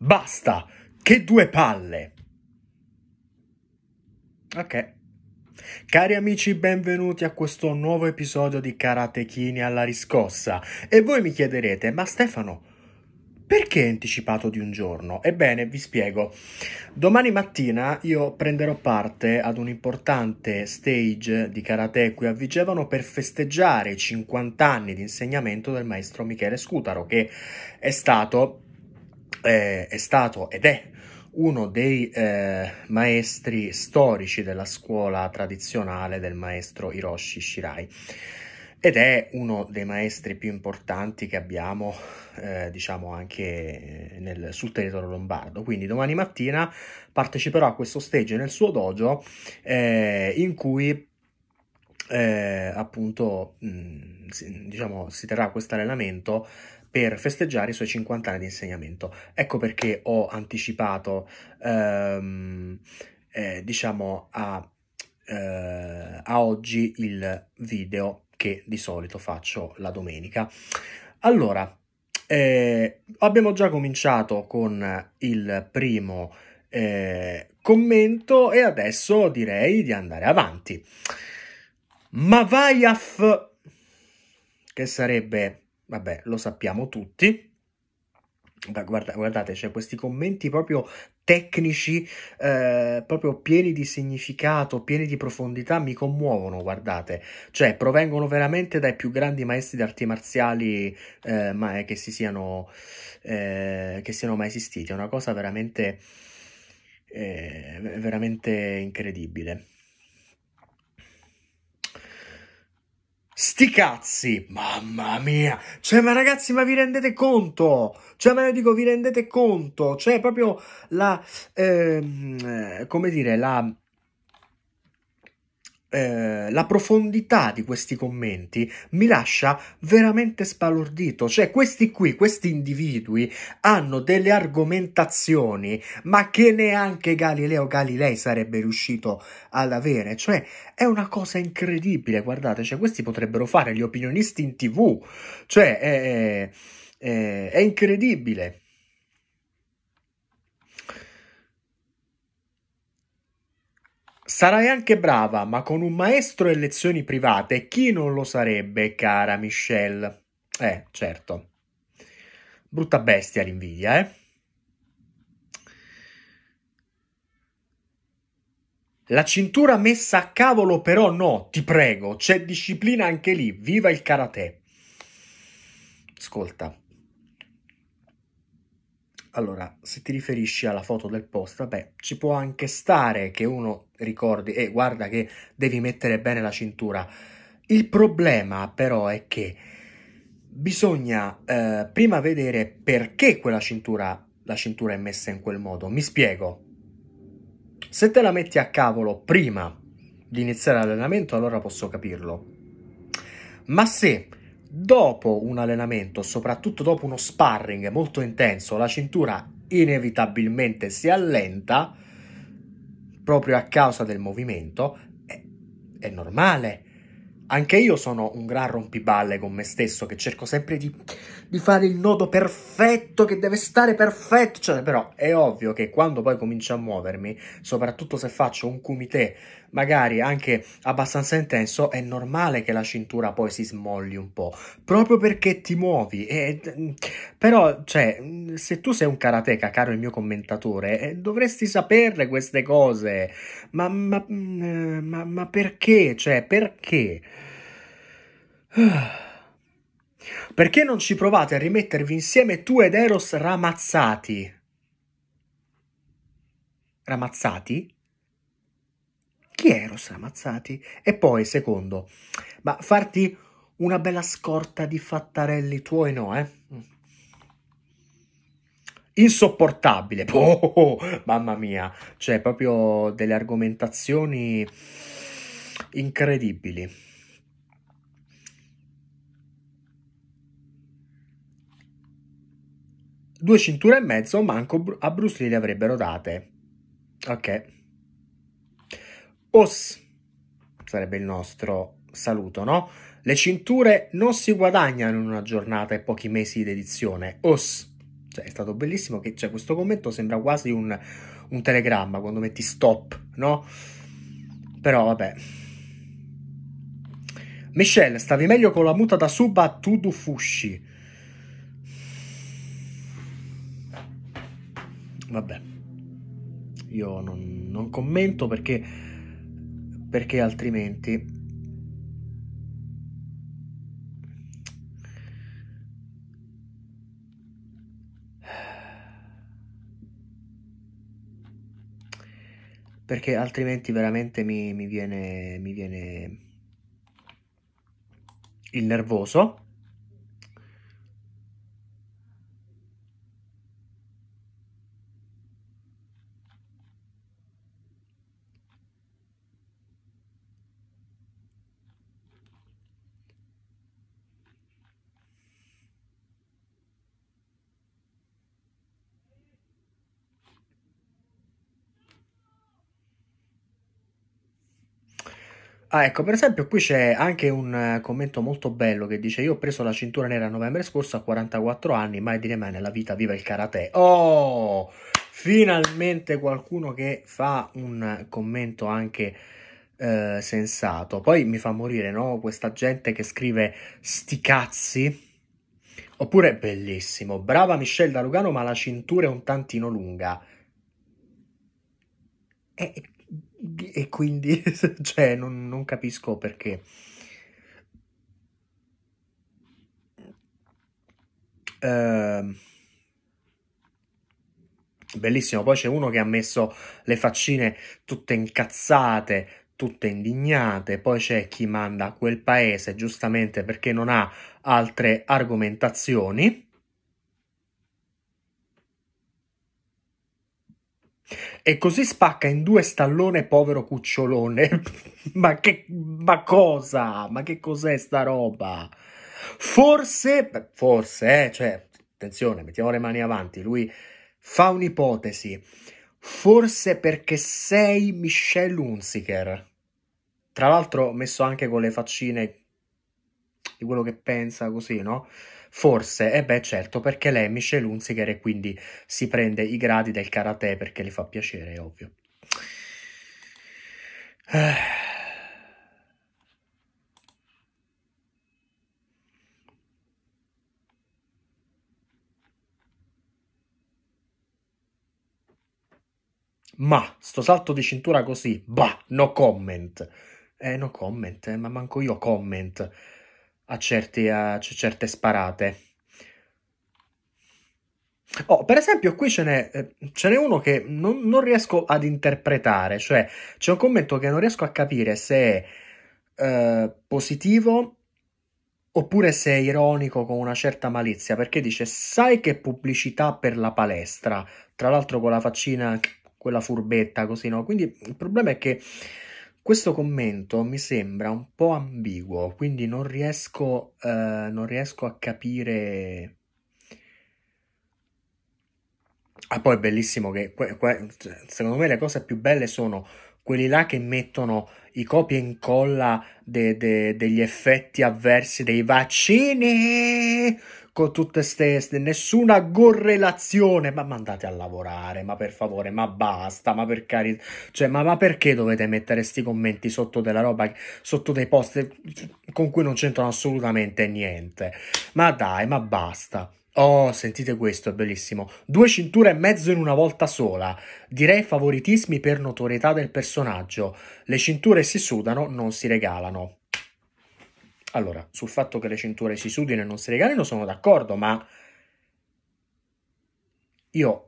Basta! Che due palle! Ok. Cari amici, benvenuti a questo nuovo episodio di Karatechini alla riscossa. E voi mi chiederete, ma Stefano, perché anticipato di un giorno? Ebbene, vi spiego. Domani mattina io prenderò parte ad un importante stage di karate qui a Vigevano per festeggiare i 50 anni di insegnamento del maestro Michele Scutaro, che è stato eh, è stato ed è uno dei eh, maestri storici della scuola tradizionale del maestro Hiroshi Shirai ed è uno dei maestri più importanti che abbiamo, eh, diciamo, anche nel, sul territorio lombardo. Quindi domani mattina parteciperò a questo stage nel suo dojo eh, in cui eh, appunto mh, mm, si, diciamo, si terrà questo allenamento per festeggiare i suoi 50 anni di insegnamento. Ecco perché ho anticipato, ehm, eh, diciamo, a, eh, a oggi il video che di solito faccio la domenica. Allora, eh, abbiamo già cominciato con il primo eh, commento e adesso direi di andare avanti. Mavaiaf, che sarebbe vabbè, lo sappiamo tutti. Guarda, guardate, c'è cioè questi commenti proprio tecnici, eh, proprio pieni di significato, pieni di profondità, mi commuovono, guardate. Cioè, provengono veramente dai più grandi maestri di marziali eh, ma, eh, che, si siano, eh, che siano mai esistiti. È una cosa veramente, eh, veramente incredibile. Sti cazzi, mamma mia! Cioè, ma ragazzi, ma vi rendete conto? Cioè, ma io dico, vi rendete conto? Cioè, proprio la... Ehm, eh, come dire, la eh, la profondità di questi commenti mi lascia veramente spalordito. Cioè, questi qui, questi individui hanno delle argomentazioni, ma che neanche Galileo Galilei sarebbe riuscito ad avere. Cioè, è una cosa incredibile. Guardate, cioè, questi potrebbero fare gli opinionisti in tv. Cioè, è, è, è incredibile. Sarai anche brava, ma con un maestro e lezioni private chi non lo sarebbe, cara Michelle? Eh, certo. Brutta bestia l'invidia, eh? La cintura messa a cavolo però no, ti prego, c'è disciplina anche lì, viva il karate. Ascolta, allora, se ti riferisci alla foto del post, beh, ci può anche stare che uno ricordi, e eh, guarda che devi mettere bene la cintura. Il problema però è che bisogna eh, prima vedere perché quella cintura, la cintura è messa in quel modo. Mi spiego. Se te la metti a cavolo prima di iniziare l'allenamento, allora posso capirlo. Ma se dopo un allenamento, soprattutto dopo uno sparring molto intenso, la cintura inevitabilmente si allenta proprio a causa del movimento. È, è normale. Anche io sono un gran rompiballe con me stesso che cerco sempre di, di fare il nodo perfetto, che deve stare perfetto. Cioè, però è ovvio che quando poi comincio a muovermi, soprattutto se faccio un kumite magari anche abbastanza intenso, è normale che la cintura poi si smolli un po', proprio perché ti muovi. E, mm, però, cioè, mm, se tu sei un karateka, caro il mio commentatore, eh, dovresti saperle queste cose. Ma, ma, mm, eh, ma, ma perché? Cioè, perché? Perché non ci provate a rimettervi insieme tu ed Eros ramazzati? Ramazzati? Chi è Rossella Mazzati? E poi, secondo, ma farti una bella scorta di fattarelli tuoi no, eh? Mm. Insopportabile, oh, mamma mia, cioè proprio delle argomentazioni incredibili. Due cinture e mezzo manco a Bruce Lee le avrebbero date. Ok os sarebbe il nostro saluto, no? Le cinture non si guadagnano in una giornata e pochi mesi di edizione, os. Cioè, è stato bellissimo che cioè, questo commento sembra quasi un, un telegramma quando metti stop, no? Però vabbè, Michelle, stavi meglio con la muta da Suba a Tudu Fushi. Vabbè, io non, non, commento perché perché altrimenti perché altrimenti veramente mi, mi, viene, mi viene il nervoso Ah, ecco, per esempio, qui c'è anche un eh, commento molto bello che dice: Io ho preso la cintura nera a novembre scorso a 44 anni, mai dire mai nella vita, viva il karate. Oh, finalmente qualcuno che fa un commento anche. Eh, sensato poi mi fa morire no questa gente che scrive sti cazzi oppure bellissimo brava Michelle da Lugano ma la cintura è un tantino lunga eh, e quindi cioè, non, non capisco perché. Uh, bellissimo. Poi c'è uno che ha messo le faccine tutte incazzate, tutte indignate. Poi c'è chi manda a quel paese giustamente perché non ha altre argomentazioni. E così spacca in due stallone povero cucciolone. ma che ma cosa? Ma che cos'è sta roba? Forse, forse, eh, cioè, attenzione, mettiamo le mani avanti, lui fa un'ipotesi. Forse perché sei Michel Hunziker. Tra l'altro messo anche con le faccine di quello che pensa così, no? Forse, e eh beh certo, perché lei è Michelle Hunziker e quindi si prende i gradi del karate perché le fa piacere, è ovvio. Eh. Ma sto salto di cintura così, bah, no comment. Eh, no comment, eh, ma manco io comment a, certi, a certe sparate. Oh, per esempio, qui ce n'è, eh, ce n'è uno che non, non, riesco ad interpretare, cioè c'è un commento che non riesco a capire se è eh, positivo oppure se è ironico con una certa malizia, perché dice sai che pubblicità per la palestra, tra l'altro con la faccina, quella furbetta così, no? Quindi il problema è che questo commento mi sembra un po' ambiguo, quindi non riesco, eh, non riesco a capire. Ah, poi è bellissimo che secondo me le cose più belle sono quelli là che mettono i copia e incolla de, de, degli effetti avversi dei vaccini con tutte ste, nessuna correlazione. Ma mandate a lavorare, ma per favore, ma basta, ma per carità. Cioè, ma, ma perché dovete mettere questi commenti sotto della roba, sotto dei post con cui non c'entrano assolutamente niente? Ma dai, ma basta. Oh, sentite questo, è bellissimo. Due cinture e mezzo in una volta sola. Direi favoritismi per notorietà del personaggio. Le cinture si sudano, non si regalano. Allora, sul fatto che le cinture si sudino e non si regalino sono d'accordo, ma io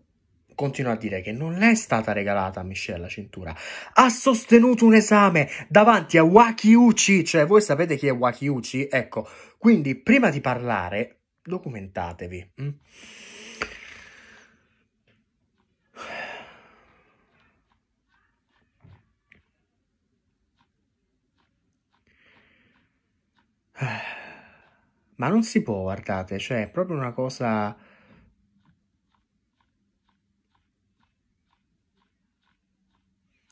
continuo a dire che non è stata regalata a Michelle la cintura. Ha sostenuto un esame davanti a Wakiuchi, cioè voi sapete chi è Wakiuchi? Ecco, quindi prima di parlare, documentatevi. Mm? Ma non si può, guardate, cioè è proprio una cosa...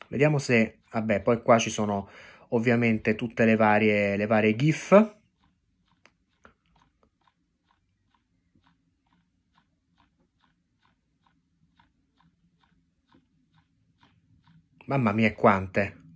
Vediamo se... Vabbè, poi qua ci sono ovviamente tutte le varie, le varie GIF. Mamma mia, quante!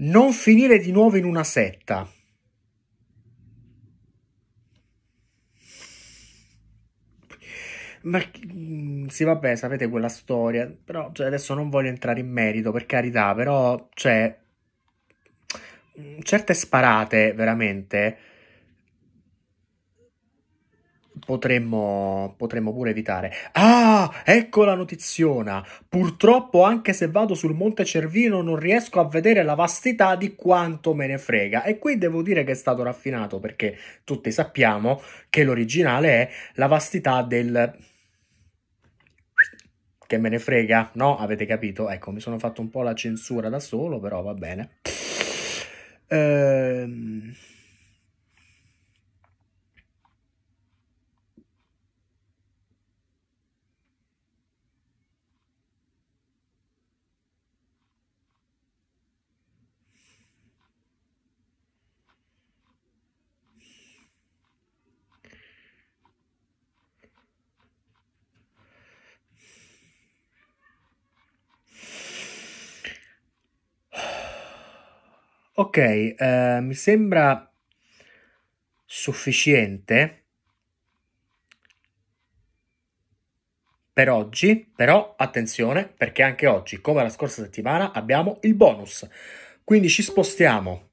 non finire di nuovo in una setta. Ma mm, sì, vabbè, sapete quella storia, però cioè, adesso non voglio entrare in merito, per carità, però cioè mm, certe sparate veramente Potremmo, potremmo pure evitare. Ah, ecco la notiziona. Purtroppo, anche se vado sul Monte Cervino, non riesco a vedere la vastità di quanto me ne frega. E qui devo dire che è stato raffinato perché tutti sappiamo che l'originale è la vastità del che me ne frega, no? Avete capito? Ecco, mi sono fatto un po' la censura da solo, però va bene. Ehm Ok, eh, mi sembra sufficiente per oggi, però attenzione perché anche oggi, come la scorsa settimana, abbiamo il bonus. Quindi ci spostiamo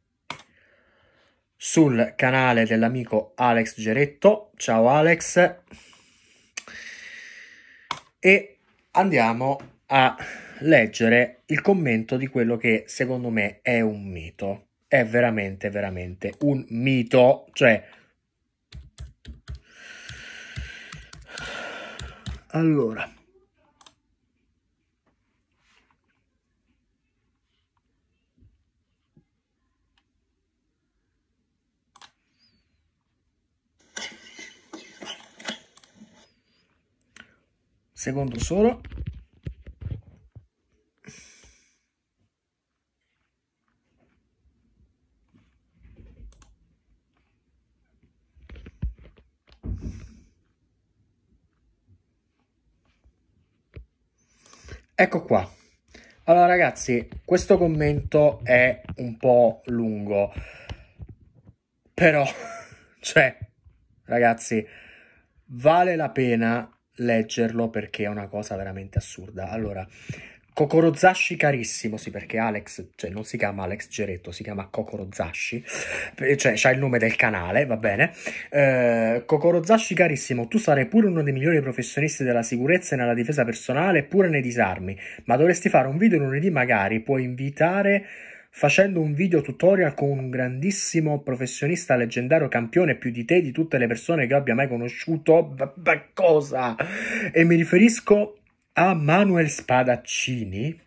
sul canale dell'amico Alex Geretto. Ciao Alex. E andiamo a leggere il commento di quello che secondo me è un mito. È veramente, veramente un mito. Cioè... Allora. Secondo solo Ecco qua. Allora ragazzi, questo commento è un po' lungo, però, cioè, ragazzi, vale la pena leggerlo perché è una cosa veramente assurda. Allora, Kokoro Zashi carissimo, sì, perché Alex, cioè non si chiama Alex Geretto, si chiama Kokoro Zashi, eh, cioè c'ha il nome del canale, va bene. Eh, Kokoro Zashi carissimo, tu sarai pure uno dei migliori professionisti della sicurezza e nella difesa personale, pure nei disarmi, ma dovresti fare un video lunedì magari, puoi invitare facendo un video tutorial con un grandissimo professionista leggendario campione più di te di tutte le persone che abbia mai conosciuto. B- b- cosa? E mi riferisco a Manuel Spadaccini.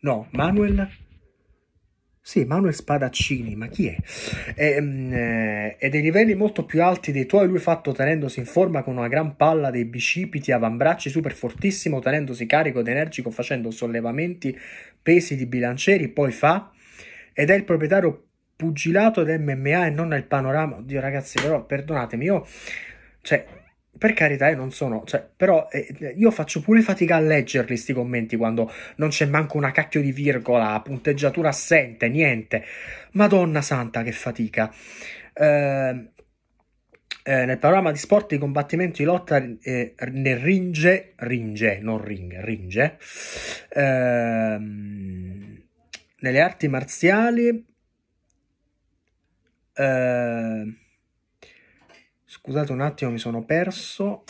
No, Manuel. Sì, Manuel Spadaccini, ma chi è? E, mh, e, dei livelli molto più alti dei tuoi, lui fatto tenendosi in forma con una gran palla dei bicipiti, avambracci super fortissimo, tenendosi carico ed energico, facendo sollevamenti, pesi di bilancieri, poi fa. Ed è il proprietario pugilato del MMA e non nel panorama. Oddio ragazzi, però perdonatemi, io... Cioè, per carità, io non sono, cioè, però eh, eh, io faccio pure fatica a leggerli sti commenti quando non c'è manco una cacchio di virgola, punteggiatura assente, niente. Madonna santa, che fatica. Eh, eh, nel panorama di sport di combattimento di lotta eh, nel ringe, ringe, non ring, ringe, ehm, nelle arti marziali, eh, Scusate un attimo, mi sono perso.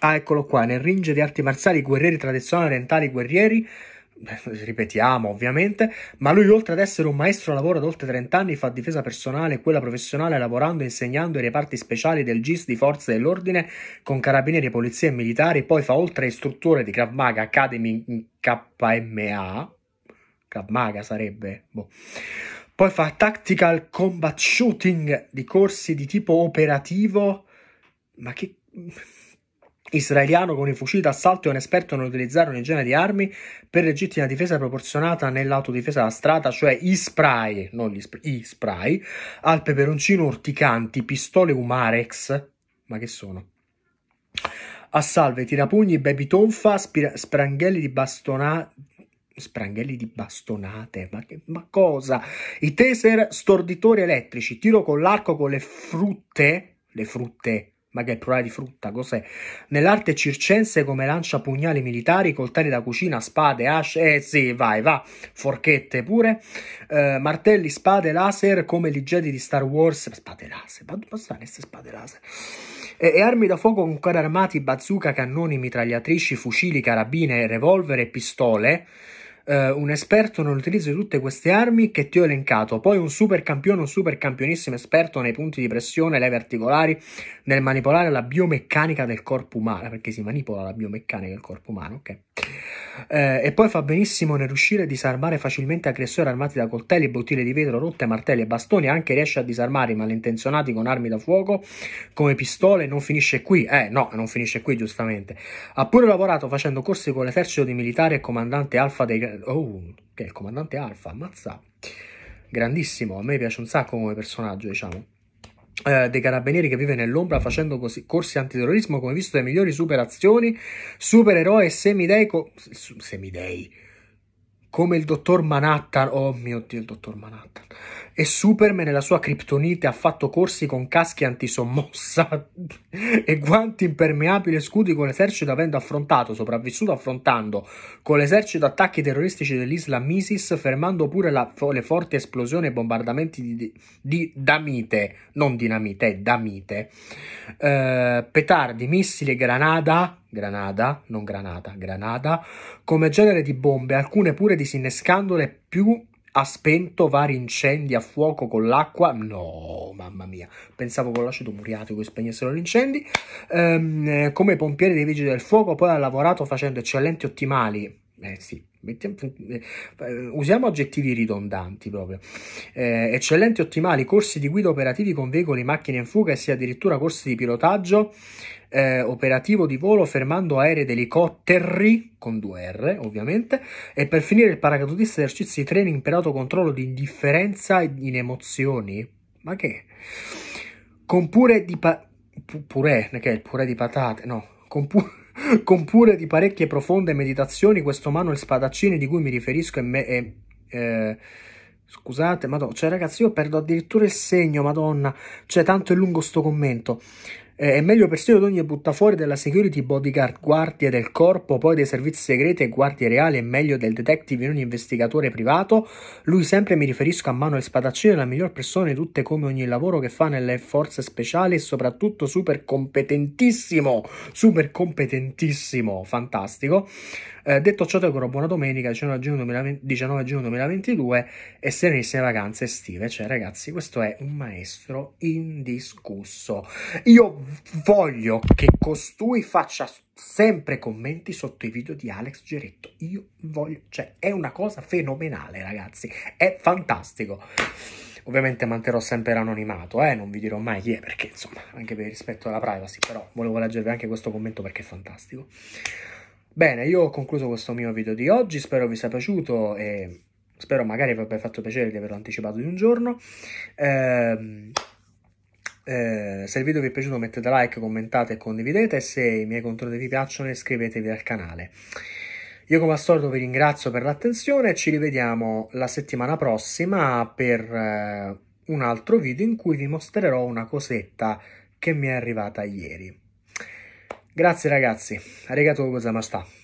Ah, eccolo qua, nel ringe di arti marziali, guerrieri tradizionali orientali, guerrieri, ripetiamo ovviamente, ma lui oltre ad essere un maestro lavora da oltre 30 anni, fa difesa personale e quella professionale lavorando e insegnando i reparti speciali del GIS di Forze dell'Ordine con carabinieri, polizia e militari, poi fa oltre istruttore di Krav Maga Academy in KMA, Krav Maga sarebbe, boh poi fa tactical combat shooting di corsi di tipo operativo, ma che israeliano con i fucili d'assalto è un esperto nell'utilizzare un igiene di armi per legittima difesa proporzionata nell'autodifesa da strada, cioè i spray, non gli spray, i spray, al peperoncino urticanti, pistole Umarex, ma che sono? A salve, tirapugni, baby tonfa, spranghelli di bastonati Spranghelli di bastonate, ma, che, ma cosa? I taser storditori elettrici, tiro con l'arco con le frutte, le frutte, ma che problema di frutta, cos'è? Nell'arte circense come lancia pugnali militari, coltelli da cucina, spade, asce, eh sì, vai, va, forchette pure, eh, martelli, spade, laser, come gli Jedi di Star Wars, spade laser, ma dove stanno queste spade laser? E, e, armi da fuoco con carri armati, bazooka, cannoni, mitragliatrici, fucili, carabine, revolver e pistole, Uh, un esperto nell'utilizzo di tutte queste armi che ti ho elencato, poi un super campione, un super campionissimo esperto nei punti di pressione, leve articolari, nel manipolare la biomeccanica del corpo umano, perché si manipola la biomeccanica del corpo umano, ok? Eh, e poi fa benissimo nel riuscire a disarmare facilmente aggressori armati da coltelli, bottiglie di vetro rotte, martelli e bastoni. Anche riesce a disarmare i malintenzionati con armi da fuoco come pistole. Non finisce qui, eh no, non finisce qui, giustamente. Ha pure lavorato facendo corsi con l'esercito di militari e comandante Alfa dei. Oh, che è il comandante Alfa, ammazza! Grandissimo, a me piace un sacco come personaggio, diciamo. Eh, dei carabinieri che vive nell'ombra facendo così, corsi antiterrorismo come visto dai migliori superazioni, supereroi e semidei, co- semidei come il dottor Manhattan, oh mio dio il dottor Manhattan, e Superman nella sua criptonite ha fatto corsi con caschi antisommossa e guanti impermeabili e scudi con l'esercito avendo affrontato, sopravvissuto affrontando con l'esercito attacchi terroristici dell'Islam ISIS, fermando pure la, le forti esplosioni e bombardamenti di, di, damite, non dinamite, damite, eh, petardi, missili, granada, granada, non granata, granada, come genere di bombe, alcune pure disinnescandole più ha spento vari incendi a fuoco con l'acqua? No, mamma mia, pensavo con l'acido muriato che spegnessero gli incendi. Ehm, come pompiere dei vigili del fuoco, poi ha lavorato facendo eccellenti ottimali. Eh sì, mettiamo, eh, usiamo aggettivi ridondanti proprio. Eh, eccellenti ottimali corsi di guida operativi con veicoli, macchine in fuga e sia addirittura corsi di pilotaggio eh, operativo di volo fermando aerei ed elicotteri, con due R ovviamente, e per finire il paracadutista esercizi di training per autocontrollo di indifferenza in emozioni. Ma che? Con pure di... Pa- pu- che è il purè di patate, no, con pure... Con pure di parecchie profonde meditazioni, questo mano Manuel Spadaccini di cui mi riferisco è, me- è eh, scusate, madonna, cioè ragazzi io perdo addirittura il segno, madonna, cioè tanto è lungo sto commento. Eh, è meglio persino di ogni buttafuori della security bodyguard, guardie del corpo, poi dei servizi segreti e guardie reali, è meglio del detective in ogni investigatore privato. Lui sempre mi riferisco a Manuel Spadaccino, la miglior persona di tutte come ogni lavoro che fa nelle forze speciali e soprattutto super competentissimo, super competentissimo, fantastico. Eh, detto ciò, ti auguro buona domenica, 19 giugno, 2020, 19 giugno 2022 e serenissime vacanze estive. Cioè, ragazzi, questo è un maestro indiscusso. Io voglio che costui faccia sempre commenti sotto i video di Alex Geretto. Io voglio, cioè, è una cosa fenomenale, ragazzi. È fantastico. Ovviamente manterrò sempre l'anonimato, eh? non vi dirò mai chi è, perché insomma, anche per rispetto alla privacy, però volevo leggervi anche questo commento perché è fantastico. Bene, io ho concluso questo mio video di oggi, spero vi sia piaciuto e spero magari vi abbia fatto piacere di averlo anticipato di un giorno. Eh, eh, se il video vi è piaciuto mettete like, commentate e condividete, se i miei contenuti vi piacciono iscrivetevi al canale. Io come al solito vi ringrazio per l'attenzione, ci rivediamo la settimana prossima per eh, un altro video in cui vi mostrerò una cosetta che mi è arrivata ieri. Grazie ragazzi, arigato gozamashita.